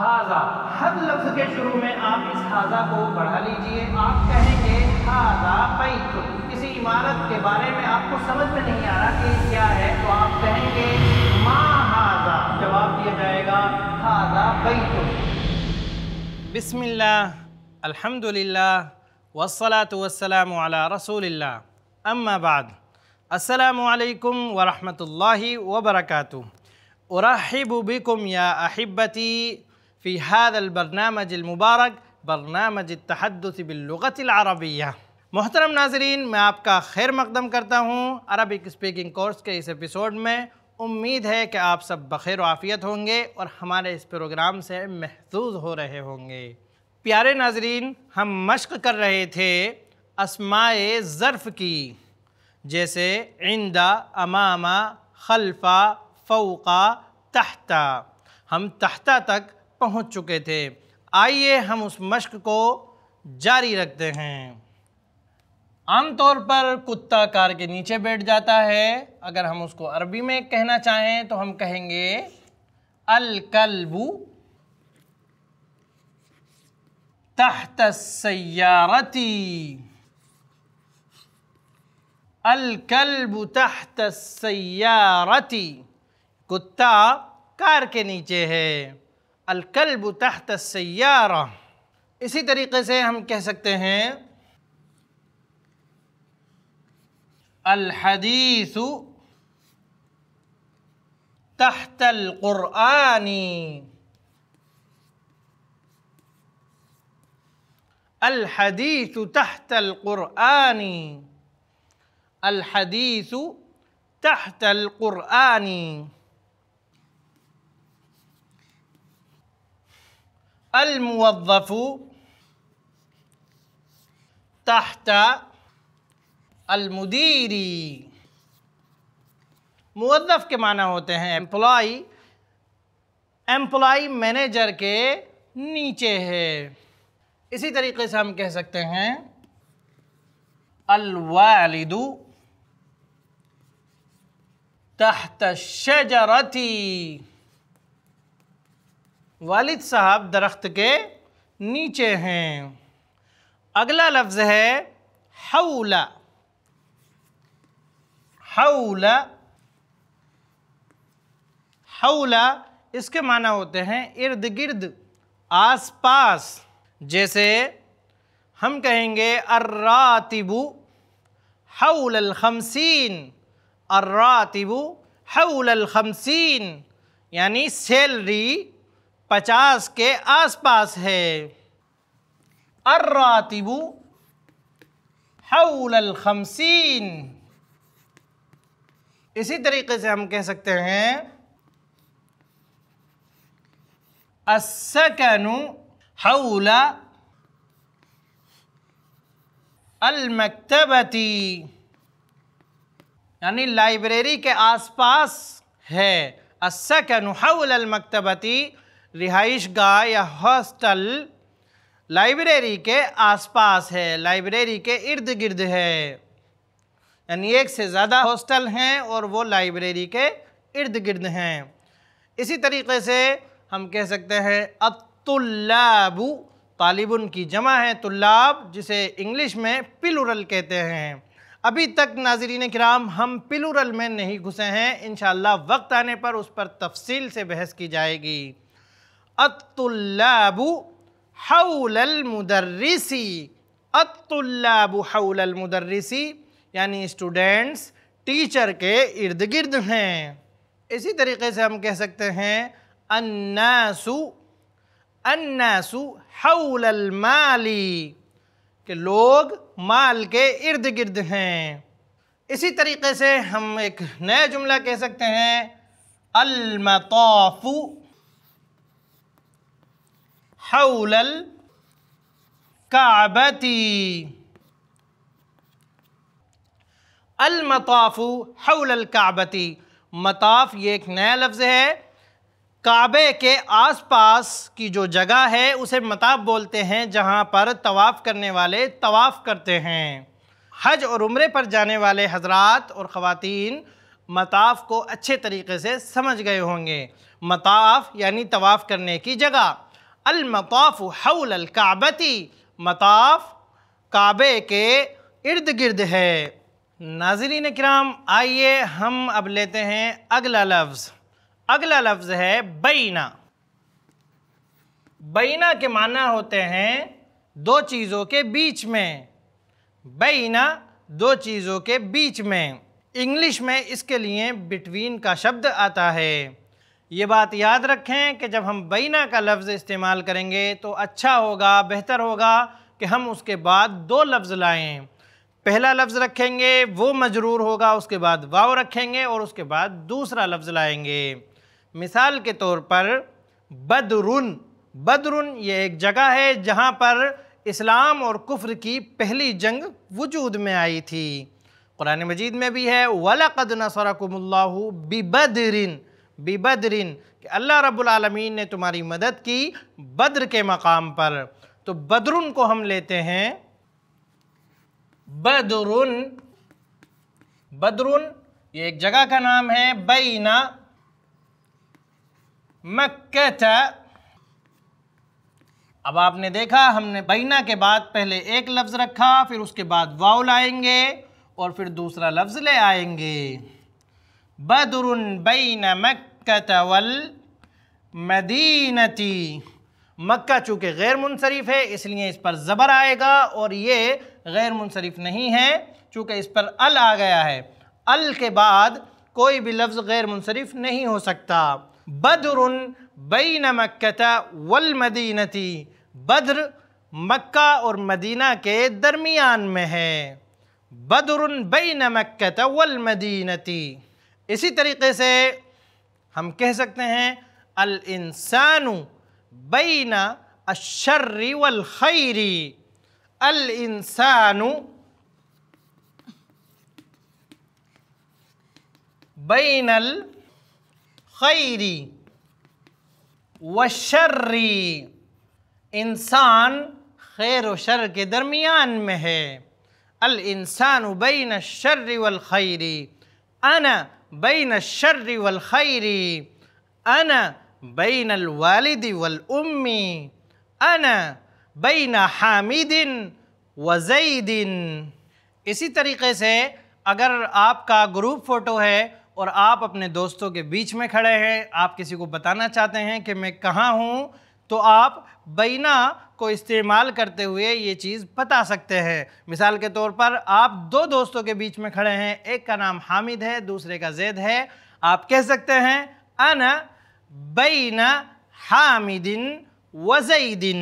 हाजा हर लफ्ज के शुरू में आप इस हाजा को बढ़ा लीजिए आप कहेंगे हाजा पैत किसी इमारत के बारे में आपको समझ में नहीं आ रहा कि क्या है तो आप कहेंगे मा हाजा जवाब दिया जाएगा हाजा पैत बिस्मिल्लाह अल्हम्दुलिल्लाह वस्सलातु वस्सलामु अला रसूलिल्लाह अम्मा बाद अस्सलामु अलैकुम व रहमतुल्लाहि व बरकातुहू उराहिबु बिकुम या अहिब्बती फ़ी हाद अलबरनामज मुबारक बरनामज तहदस बिल्लुतरबिया मोहतरम नाजरीन मैं आपका खैर मकदम करता हूँ अरबिक स्पीकिंग कोर्स के इस एपिसोड में उम्मीद है कि आप सब बखैर आफ़ियत होंगे और हमारे इस प्रोग्राम से महसूस हो रहे होंगे प्यारे नाजरीन हम मश्क कर रहे थे असमाए ज़र्फ़ की जैसे इंदा अमामा खलफा फ़ौका तहता हम तहता तक पहुंच चुके थे आइए हम उस मश्क को जारी रखते हैं आमतौर पर कुत्ता कार के नीचे बैठ जाता है अगर हम उसको अरबी में कहना चाहें तो हम कहेंगे अल कल्बू तहत सयारती अल कल्बू तहत सयारती कुत्ता कार के नीचे है الكلب تحت السيارة اسی طریقے سے ہم کہہ سکتے ہیں الحديث تحت القرآن الحديث تحت القرآن الحديث تحت القرآن الحديث تحت القرآن अलमुवफ़ तहत अलमुदीरी मुवफ़ के माना होते हैं एम्प्लॉ एम्प्लॉ मैनेजर के नीचे है इसी तरीके से हम कह सकते हैं अलवालिदु तहत शजरती वालिद साहब दरख्त के नीचे हैं अगला लफ्ज़ है हौला हौला हौला इसके माना होते हैं इर्द गिर्द आस पास जैसे हम कहेंगे अर्रातिबु हौल खमसिन अर्रातिबु हौल खमसिन यानी सैलरी पचास के आसपास है अर्रातिबू हौल खमसीन इसी तरीके से हम कह सकते हैं असकनु हउला अलमकतबती यानी लाइब्रेरी के आसपास है असकनु हौल अलमकतबती रिहाइश गाह या हॉस्टल लाइब्रेरी के आसपास है लाइब्रेरी के इर्द गिर्द है यानी एक से ज़्यादा हॉस्टल हैं और वो लाइब्रेरी के इर्द गिर्द हैं इसी तरीके से हम कह सकते हैं अब तालिबुन की जमा है तुल्लाब जिसे इंग्लिश में पिलुरल कहते हैं अभी तक नाजरीन कराम हम पिलुरल में नहीं घुसे हैं इन वक्त आने पर उस पर तफसील से बहस की जाएगी अतुल्लाबु हौलल मुदर्रिसी अतुल्लाबु हौलल मुदर्रिसी यानी स्टूडेंट्स टीचर के इर्द गिर्द हैं इसी तरीके से हम कह सकते हैं अन्नासु अन्नासु हौलल माली के लोग माल के इर्द गिर्द हैं इसी तरीके से हम एक नया जुमला कह सकते हैं अलमतौफ़ू हौलल काबती अलमताफ़ु हौलल काबती मताफ़ ये एक नया लफ्ज़ है काबे के आसपास की जो जगह है उसे मताफ बोलते हैं जहाँ पर तवाफ़ करने वाले तवाफ़ करते हैं हज और उम्रे पर जाने वाले हजरात और ख़वातीन मताफ़ को अच्छे तरीके से समझ गए होंगे मताफ़ यानी तवाफ़ करने की जगह अलमताफ़ हौल अलकाबती मताफ काबे के इर्द गिर्द है नाजरीन कराम आइए हम अब लेते हैं अगला लफ्ज़ अगला लफ्ज़ है बैना बैना के माना होते हैं दो चीज़ों के बीच में बैना दो चीज़ों के बीच में इंग्लिश में इसके लिए बिटवीन का शब्द आता है ये बात याद रखें कि जब हम बैना का लफ्ज़ इस्तेमाल करेंगे तो अच्छा होगा बेहतर होगा कि हम उसके बाद दो लफ्ज़ लाएं पहला लफ्ज़ रखेंगे वो मजरूर होगा उसके बाद वाव रखेंगे और उसके बाद दूसरा लफ्ज़ लाएंगे मिसाल के तौर पर बदरुन बदरुन ये एक जगह है जहाँ पर इस्लाम और कुफ्र की पहली जंग वजूद में आई थी कुरान मजीद में भी है वलकद नसरकुमल्लाहु बिबदरिन बेबदरिन कि अल्लाह रब्बुल आलमीन ने तुम्हारी मदद की बद्र के मकाम पर तो बदरुन को हम लेते हैं बद्रुन बद्रुन ये एक जगह का नाम है बैना मक्का अब आपने देखा हमने बैना के बाद पहले एक लफ्ज़ रखा फिर उसके बाद वाउ लाएंगे और फिर दूसरा लफ्ज़ ले आएंगे बदरुन बैन मक मक्का वल मदीनती मक्का चूँकि गैर मुनसरफ है इसलिए इस पर ज़बर आएगा और ये गैर मुनसरफ नहीं है चूँकि इस पर अल आ गया है अल के बाद कोई भी लफ्ज़ गैर मुनसरफ नहीं हो सकता बद्र बैन मक्का वल मदीनती बद्र मक्का और मदीना के दरमियान में है बद्र बैन मक्का वल मदीनती इसी तरीके से हम कह सकते हैं अल इंसानु बैना अशर्री वल खैरी अल इंसानु बैनल खैरी शर्री इंसान खैर व शर के दरमियान में है अल इंसान बैन शर्री वल खैरी अन बैन शर्र वल खैरी अन बैन वालद वल उम्मी अन बैन हामिदिन वज़ैदिन इसी तरीके से अगर आपका ग्रुप फ़ोटो है और आप अपने दोस्तों के बीच में खड़े हैं आप किसी को बताना चाहते हैं कि मैं कहाँ हूँ तो आप बैना को इस्तेमाल करते हुए ये चीज़ बता सकते हैं मिसाल के तौर पर आप दो दोस्तों के बीच में खड़े हैं एक का नाम हामिद है दूसरे का जैद है आप कह सकते हैं अन बैन हामिदिन वजीदिन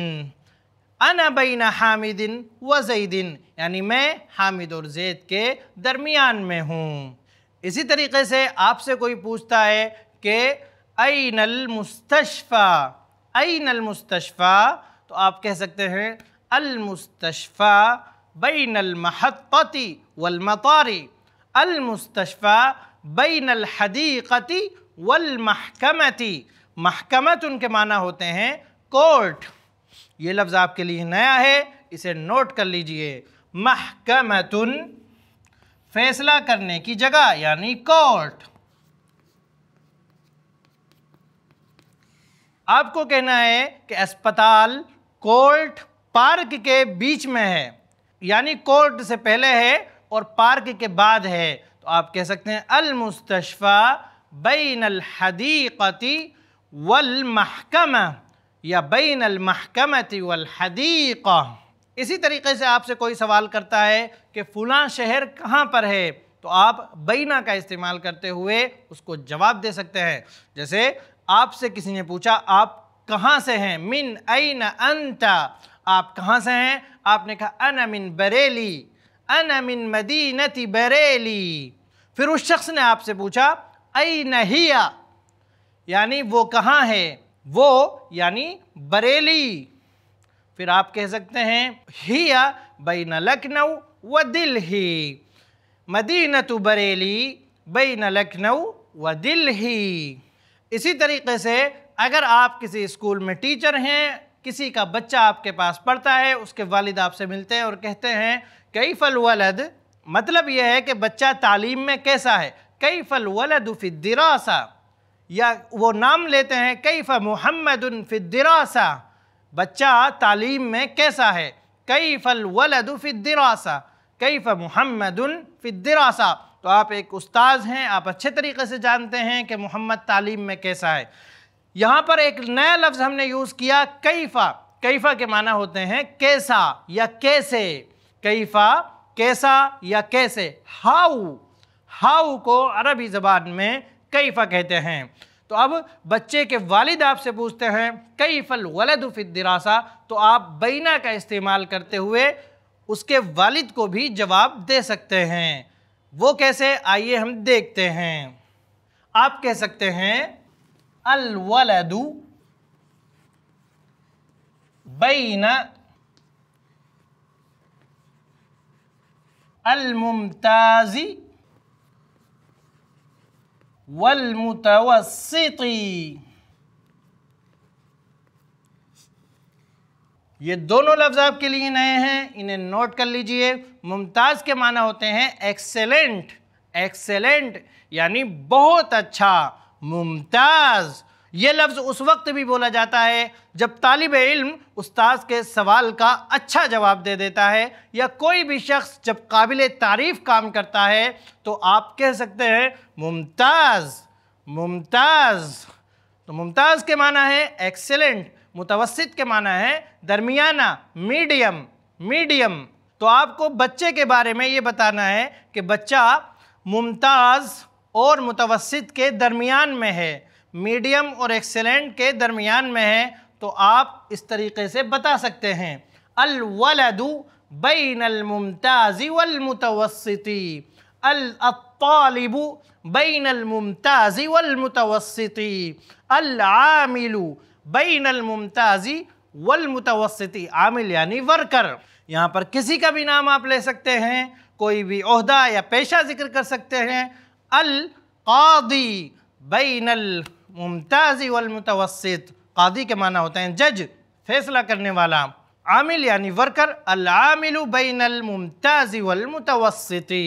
अन बैन हामिदिन वजीदिन यानी मैं हामिद और जैद के दरमियान में हूँ इसी तरीके से आपसे कोई पूछता है कि अनल मुस्तफ़ा अनल मुस्तफ़ा तो आप कह सकते हैं अलमुस्तफ़ा बैन अलमहत्ती वलमतारी अलमुस्तफ़ा बैन अलहदीक़ती वलमहकमती महकमत उनके माना होते हैं कोर्ट ये लफ्ज़ आपके लिए नया है इसे नोट कर लीजिए महकमतुन फैसला करने की जगह यानी कोर्ट आपको कहना है कि अस्पताल कोर्ट पार्क के बीच में है यानी कोर्ट से पहले है और पार्क के बाद है तो आप कह सकते हैं अलमुस्तफ़ा बैन अलहदीक़ती वलमहकम या बैन अलमहकमती वलहदीक़ इसी तरीके से आपसे कोई सवाल करता है कि फुला शहर कहाँ पर है तो आप बैना का इस्तेमाल करते हुए उसको जवाब दे सकते हैं जैसे आपसे किसी ने पूछा आप कहाँ से हैं मिन अन अंता आप कहाँ से हैं आपने कहा अन मिन बरेली अन मिन मदीनती बरेली फिर उस शख्स ने आपसे पूछा अई नहिया यानी वो कहाँ है वो यानी बरेली फिर आप कह सकते हैं हिया बैन लखनऊ व दिल ही तु बरेली बैन लखनऊ व दिल ही इसी तरीके से अगर आप किसी स्कूल में टीचर हैं किसी का बच्चा आपके पास पढ़ता है उसके वालिद आपसे मिलते हैं और कहते हैं कई फल वलद मतलब यह है कि बच्चा तालीम में कैसा है कई फल वलद फ़िदरासा या वो नाम लेते हैं कई फ़ मोहम्मद फ़िदरासा बच्चा तालीम में कैसा है कई फल वलद फ़िदरासा कई फ़ मोहम्मद फ़िदरासा तो आप एक उस्ताद हैं आप अच्छे तरीके से जानते हैं कि मोहम्मद तालीम में कैसा है यहाँ पर एक नया लफ्ज़ हमने यूज़ किया कैफा कैफा के माना होते हैं कैसा या कैसे कैफा कैसा या कैसे हाउ हाउ को अरबी ज़बान में कैफा कहते हैं तो अब बच्चे के वालिद आपसे पूछते हैं कैफल दिरासा तो आप बैना का इस्तेमाल करते हुए उसके वालिद को भी जवाब दे सकते हैं वो कैसे आइए हम देखते हैं आप कह सकते हैं الولد بين الممتاز والمتوسط ये दोनों लफ्ज़ आपके लिए नए हैं इन्हें नोट कर लीजिए मुमताज़ के माना होते हैं एक्सेलेंट एक्सेलेंट यानी बहुत अच्छा मुमताज़ ये लफ्ज़ उस वक्त भी बोला जाता है जब तालब इल्म उस्ताद के सवाल का अच्छा जवाब दे देता है या कोई भी शख्स जब काबिल तारीफ़ काम करता है तो आप कह सकते हैं मुमताज़ मुमताज़ तो मुमताज़ के माना है एक्सेलेंट मुतवसत के माना है दरमियाना मीडियम मीडियम तो आपको बच्चे के बारे में ये बताना है कि बच्चा मुमताज़ और मुतवसत के दरमियान में है मीडियम और एक्सेलेंट के दरमियान में है तो आप इस तरीके से बता सकते हैं अलवलदु बैन अलमताज़ी वलमतवसती अलतालिबु बैन अलमताज़ी वलमतवसती अलामिलु बैन अलमताज़ी वलमतवसती आमिल यानी वर्कर यहाँ पर किसी का भी नाम आप ले सकते हैं कोई भी अहदा या पेशा जिक्र कर सकते हैं अलकादी बैनल मुमताज़ी वलमतवसत कादी के माना होते हैं जज फैसला करने वाला आमिल यानी वर्कर अलामिल अल मुमताज़ी वलमतवसती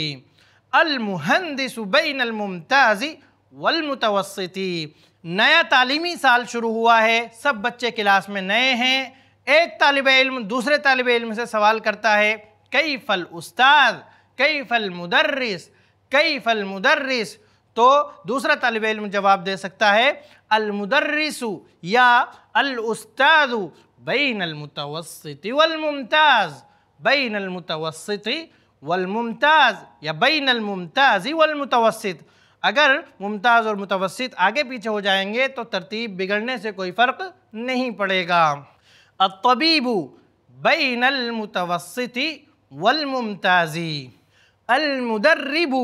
अलमहंदिस बैनल मुमताज़ी वलमतवसती नया तालीमी साल शुरू हुआ है सब बच्चे क्लास में नए हैं एक तालब इल्म दूसरे तालब इल्म से सवाल करता है कई फ़ल उस्ताद कई फ़ल मुदर्रिस कई फल मुदर्रिस तो दूसरा तलब इम जवाब दे सकता है अलमुदर्रिसु या अल उस्तादु बैन अलमुतवसति वलमुमताज़ बैन अलमुतवसति वलमुमताज़ या बैन अलमुमताज़ी वलमुतवस्त अगर मुमताज़ और मुतवस्त आगे पीछे हो जाएंगे तो तरतीब बिगड़ने से कोई फ़र्क नहीं पड़ेगा अतबीबू बैन अलमुतवसति वलमुमताज़ी अलमुदर्रिबू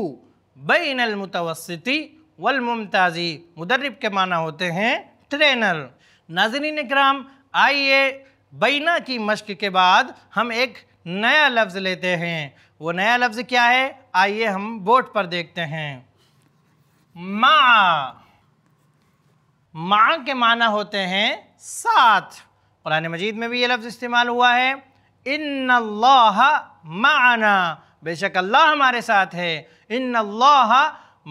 बैन अलमतवसती वलमुमताज़ी मुदर्रिब के माना होते हैं ट्रेनर नाजरीन कराम आइए बैना की मश्क के बाद हम एक नया लफ्ज़ लेते हैं वो नया लफ्ज़ क्या है आइए हम बोर्ड पर देखते हैं माँ माँ के माना होते हैं साथ कुरान मजीद में भी ये लफ्ज़ इस्तेमाल हुआ है इन माना बेशक अल्लाह हमारे साथ है इन अल्लाह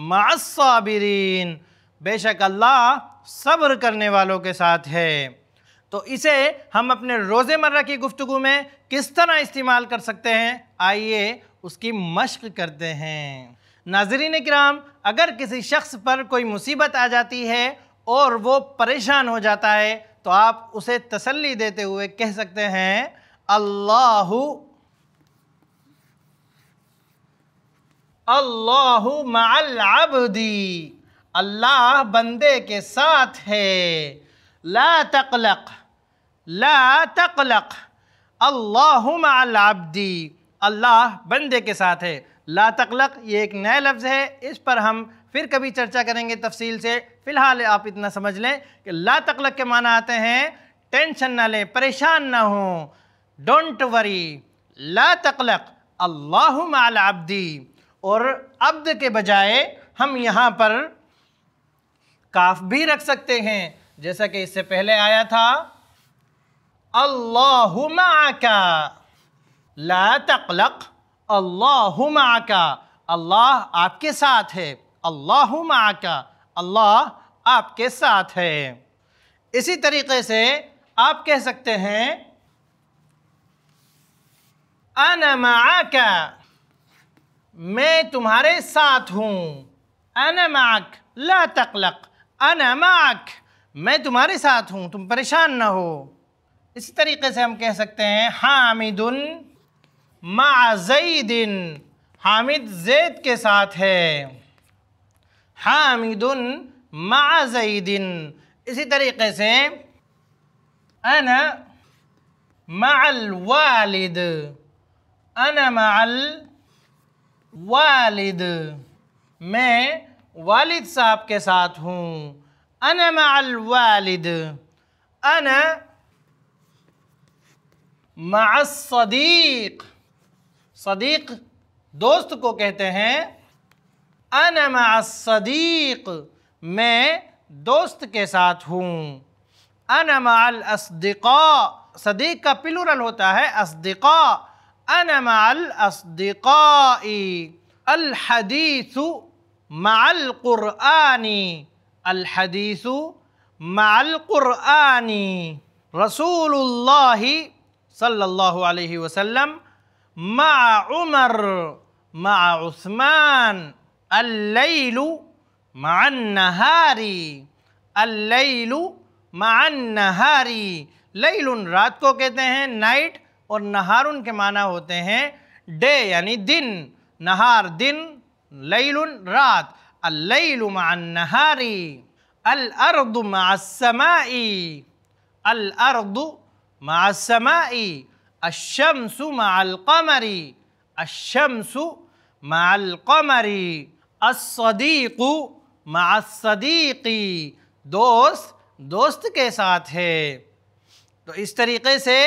मासाबिरीन बेशक अल्लाह सब्र करने वालों के साथ है तो इसे हम अपने रोज़मर्रा की गुफ्तु में किस तरह इस्तेमाल कर सकते हैं आइए उसकी मश्क करते हैं नाजरीन कराम अगर किसी शख्स पर कोई मुसीबत आ जाती है और वो परेशान हो जाता है तो आप उसे तसल्ली देते हुए कह सकते हैं अल्लाह अल्लाबदी अल्लाह बंदे के साथ है ला तकलक ला तकलक अल्लाबदी अल्लाह बंदे के साथ है ला तकलक ये एक नया लफ्ज़ है इस पर हम फिर कभी चर्चा करेंगे तफसील से फ़िलहाल आप इतना समझ लें कि ला तकलक के माना आते हैं टेंशन ना लें परेशान ना हों डोंट वरी ला तकलक अल्लाह आबदी और अब्द के बजाय हम यहाँ पर काफ भी रख सकते हैं जैसा कि इससे पहले आया था अल्लाहुमाका ला तकलक का अल्लाह आपके साथ है का अल्लाह आपके साथ है इसी तरीके से आप कह सकते हैं का मैं तुम्हारे साथ हूँ अनमाक ला तकलक अनमाक मैं तुम्हारे साथ हूँ तुम परेशान ना हो इसी तरीके से हम कह सकते हैं हामिदन माजईदिन हामिद जैद के साथ है हामिदन माजईदिन इसी तरीके से अन मालिद अन माल वालिद मैं वालिद साहब के साथ हूँ अन माल वालिद अन मदीक सदीक दोस्त को कहते हैं अन मदीक मैं दोस्त के साथ हूँ अन माल असदिका सदीक का पिलुरल होता है असदिका أنا مع الأصدقاء الحديث مع القرآن الحديث مع القرآن رسول الله صلى الله عليه وسلم مع عمر مع عثمان الليل مع النهار الليل مع النهار ليل رات کو کہتے ہیں نائٹ और नहारुन के माना होते हैं डे यानी दिन नहार दिन लैलुन रात अल नहारी अल अर्द मासमाई अल अर्द मासमाई अशमसु मालकमरी अशमसु मालकमरी असदीकु मासदीकी दोस्त दोस्त के साथ है तो इस तरीके से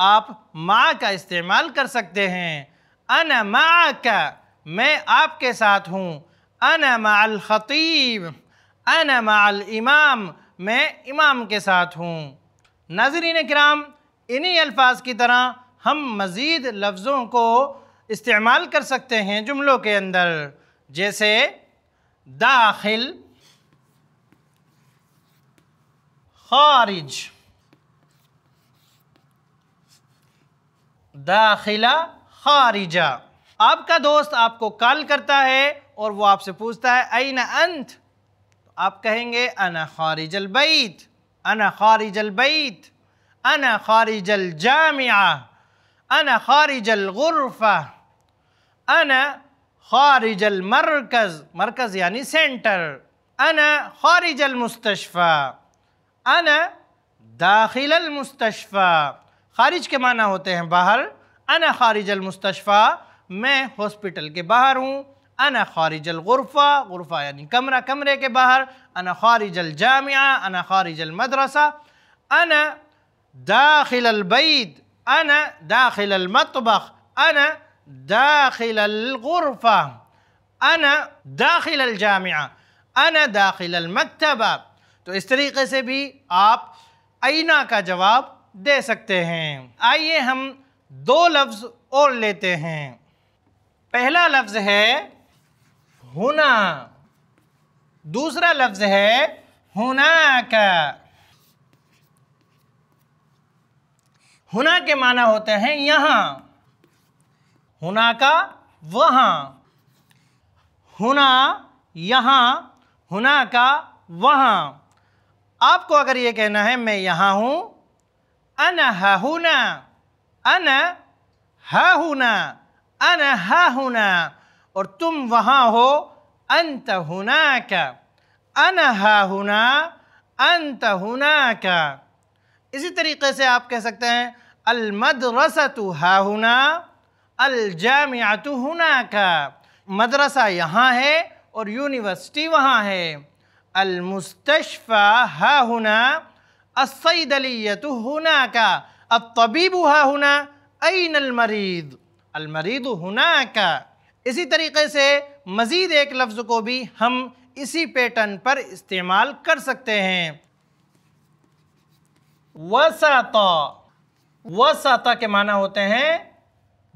आप माँ का इस्तेमाल कर सकते हैं अन माँ का मैं आपके साथ हूँ अन माल ख़तीब अन माल इमाम मैं इमाम के साथ हूँ नाजरीन कराम इन्हीं अल्फाज की तरह हम मज़ीद लफ्ज़ों को इस्तेमाल कर सकते हैं जुमलों के अंदर जैसे दाखिल खारिज दाखिला खारिजा आपका दोस्त आपको कॉल करता है और वो आपसे पूछता है न अंत तो आप कहेंगे अना खारिजल बैत अना खारिजल बैत अना खारिजल जामिया अना खारिजल गुरफा अना खारिजल मरकज़ मरकज़ यानी सेंटर अना खारिजल मुस्तशफ़ा अना दाखिल मुस्तशफ़ा खारिज के माना होते हैं बाहर अना खारिजल मुस्तशफ़ा मैं हॉस्पिटल के बाहर हूँ अना खारिजल गुरफ़ा गुरफ़ा यानी कमरा कमरे के बाहर अना खारिजल जामिया अना खारिजल मदरसा अना दाखिल अलबैद अना दाखिल अलमतबख अना दाखिल अलगुरफ़ा अना दाखिल अलजामिया अना दाखिल अलमकतबा तो इस तरीके से भी आप आईना का जवाब दे सकते हैं आइए हम दो लफ्ज़ और लेते हैं पहला लफ्ज़ है हुना दूसरा लफ्ज़ है हुना का हुना के माना होते हैं यहां हुना का वहां हुना यहां हुना का वहां आपको अगर ये कहना है मैं यहां हूं अनहुना अना हा अना हा और तुम वहाँ हो अंत हुना का अन हा अंत हुना का इसी तरीके से आप कह सकते हैं अलमदरसतु हा हुना अलजामियातु हुना का मदरसा यहाँ है और यूनिवर्सिटी वहाँ है अलमुस्तफ़ा हा हुना का अब तबीब हुआ हुना ऐन अलमरीद अलमरीद हुना का इसी तरीके से मज़ीद एक लफ्ज़ को भी हम इसी पैटर्न पर इस्तेमाल कर सकते हैं वसाता वसाता के माना होते हैं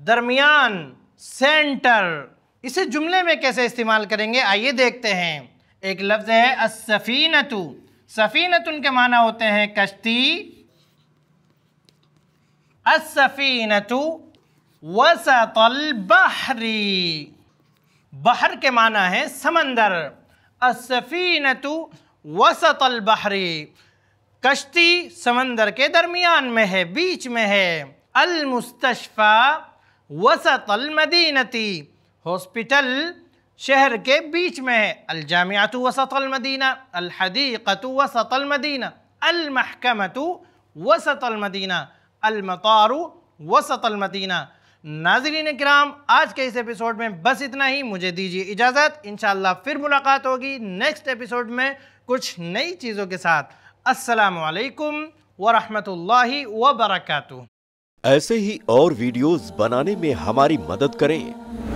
दरमियान सेंटर इसे जुमले में कैसे इस्तेमाल करेंगे आइए देखते हैं एक लफ्ज़ है असफ़ीनतु सफ़ीनतुन के माना होते हैं कश्ती السفينة وسط البحر بحر کے معنی ہے سمندر السفينة وسط البحر کشتی سمندر کے درمیان میں ہے بیچ میں ہے المستشفى وسط المدينة ہسپیٹل شہر کے بیچ میں ہے الجامعة وسط المدينة الحديقة وسط المدينة المحكمة وسط المدينة अलमतारु वसत मदीना नाजरीन कराम आज के इस एपिसोड में बस इतना ही मुझे दीजिए इजाज़त इन फिर मुलाकात होगी नेक्स्ट एपिसोड में कुछ नई चीज़ों के साथ असलकम वरहमतुल्लाहि वबरकatuh ऐसे ही और वीडियोस बनाने में हमारी मदद करें